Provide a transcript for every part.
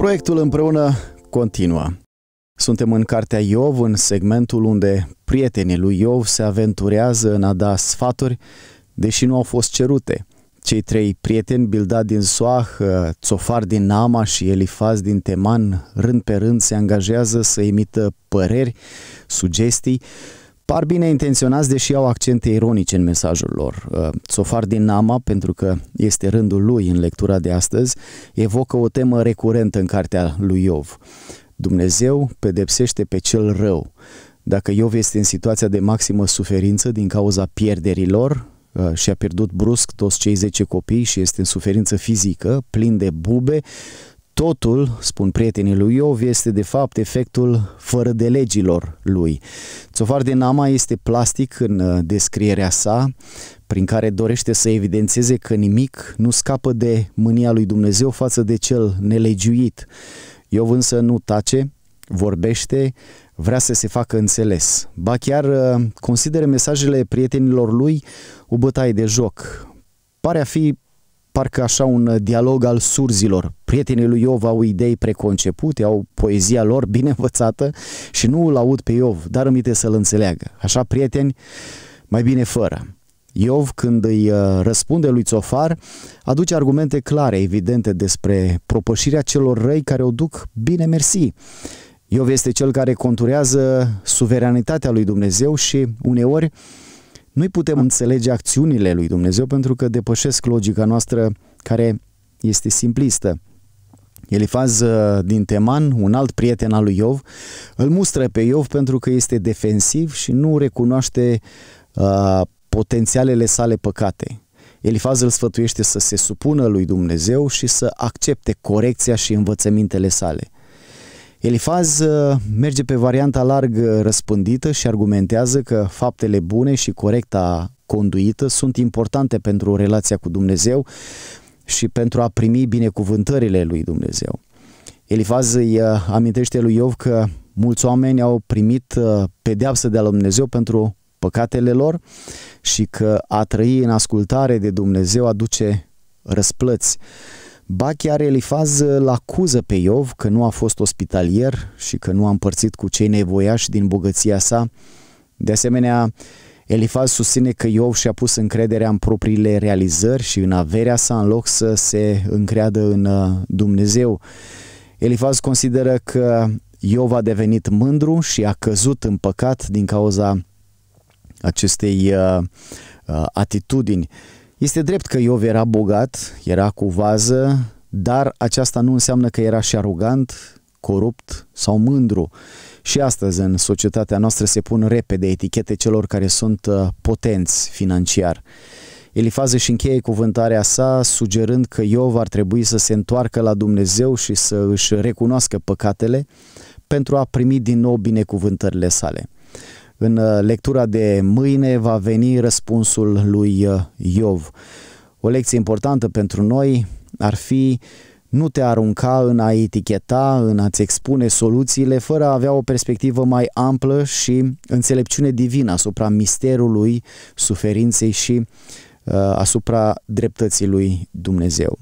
Proiectul împreună continuă. Suntem în Cartea Iov, în segmentul unde prietenii lui Iov se aventurează în a da sfaturi, deși nu au fost cerute. Cei trei prieteni, Bilda din Soah, Țofar din Nama și Elifaz din Teman, rând pe rând se angajează să emită păreri, sugestii, Par bine intenționați, deși au accente ironice în mesajul lor. Uh, Sofar din Nama, pentru că este rândul lui în lectura de astăzi, evocă o temă recurentă în cartea lui Iov. Dumnezeu pedepsește pe cel rău. Dacă Iov este în situația de maximă suferință din cauza pierderilor, uh, și a pierdut brusc toți cei 10 copii și este în suferință fizică, plin de bube, Totul, spun prietenii lui Iov, este de fapt efectul fără de legilor lui. Țofar de Nama este plastic în uh, descrierea sa, prin care dorește să evidențeze că nimic nu scapă de mânia lui Dumnezeu față de cel nelegiuit. Iov însă nu tace, vorbește, vrea să se facă înțeles. Ba chiar uh, consideră mesajele prietenilor lui o bătaie de joc. Pare a fi parcă așa un uh, dialog al surzilor. Prietenii lui Iov au idei preconcepute, au poezia lor bine învățată și nu îl aud pe Iov, dar îmi să-l înțeleagă. Așa, prieteni, mai bine fără. Iov, când îi uh, răspunde lui Țofar, aduce argumente clare, evidente, despre propășirea celor răi care o duc bine mersi. Iov este cel care conturează suveranitatea lui Dumnezeu și uneori noi putem înțelege acțiunile lui Dumnezeu pentru că depășesc logica noastră care este simplistă. Elifaz uh, din Teman, un alt prieten al lui Iov, îl mustră pe Iov pentru că este defensiv și nu recunoaște uh, potențialele sale păcate. Elifaz îl sfătuiește să se supună lui Dumnezeu și să accepte corecția și învățămintele sale. Elifaz uh, merge pe varianta larg uh, răspândită și argumentează că faptele bune și corecta conduită sunt importante pentru relația cu Dumnezeu și pentru a primi binecuvântările lui Dumnezeu. Elifaz îi uh, amintește lui Iov că mulți oameni au primit pedeapsă de la Dumnezeu pentru păcatele lor și că a trăi în ascultare de Dumnezeu aduce răsplăți. Ba chiar Elifaz îl acuză pe Iov că nu a fost ospitalier și că nu a împărțit cu cei nevoiași din bogăția sa. De asemenea, Elifaz susține că Iov și-a pus încrederea în propriile realizări și în averea sa în loc să se încreadă în uh, Dumnezeu. Elifaz consideră că Iov a devenit mândru și a căzut în păcat din cauza acestei uh, uh, atitudini. Este drept că Iov era bogat, era cu vază, dar aceasta nu înseamnă că era și arogant, corupt sau mândru. Și astăzi în societatea noastră se pun repede etichete celor care sunt uh, potenți financiar. Elifaz își încheie cuvântarea sa sugerând că Iov ar trebui să se întoarcă la Dumnezeu și să își recunoască păcatele pentru a primi din nou binecuvântările sale. În uh, lectura de mâine va veni răspunsul lui uh, Iov. O lecție importantă pentru noi ar fi nu te arunca în a eticheta, în a-ți expune soluțiile, fără a avea o perspectivă mai amplă și înțelepciune divină asupra misterului suferinței și uh, asupra dreptății lui Dumnezeu.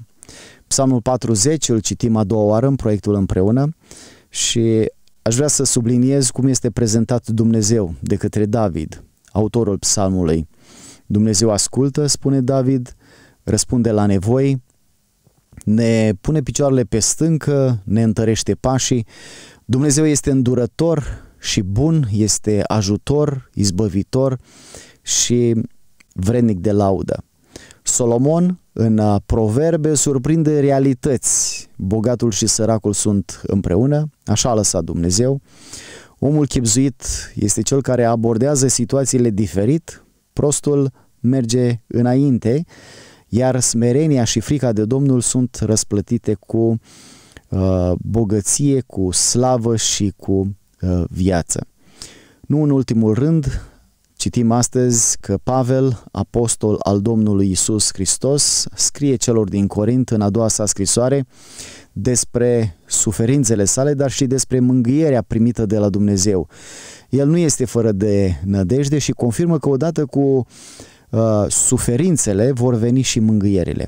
Psalmul 40 îl citim a doua oară în proiectul împreună și Aș vrea să subliniez cum este prezentat Dumnezeu de către David, autorul psalmului. Dumnezeu ascultă, spune David, răspunde la nevoi, ne pune picioarele pe stâncă, ne întărește pașii. Dumnezeu este îndurător și bun, este ajutor, izbăvitor și vrednic de laudă. Solomon, în uh, proverbe, surprinde realități. Bogatul și săracul sunt împreună, așa a lăsat Dumnezeu. Omul chipzuit este cel care abordează situațiile diferit, prostul merge înainte, iar smerenia și frica de Domnul sunt răsplătite cu uh, bogăție, cu slavă și cu uh, viață. Nu în ultimul rând, Citim astăzi că Pavel, apostol al Domnului Isus Hristos, scrie celor din Corint în a doua sa scrisoare despre suferințele sale, dar și despre mângâierea primită de la Dumnezeu. El nu este fără de nădejde și confirmă că odată cu uh, suferințele vor veni și mângâierile.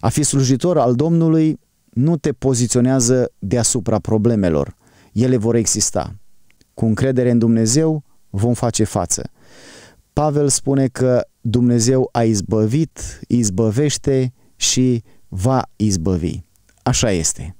A fi slujitor al Domnului nu te poziționează deasupra problemelor. Ele vor exista. Cu încredere în Dumnezeu vom face față. Pavel spune că Dumnezeu a izbăvit, izbăvește și va izbăvi. Așa este.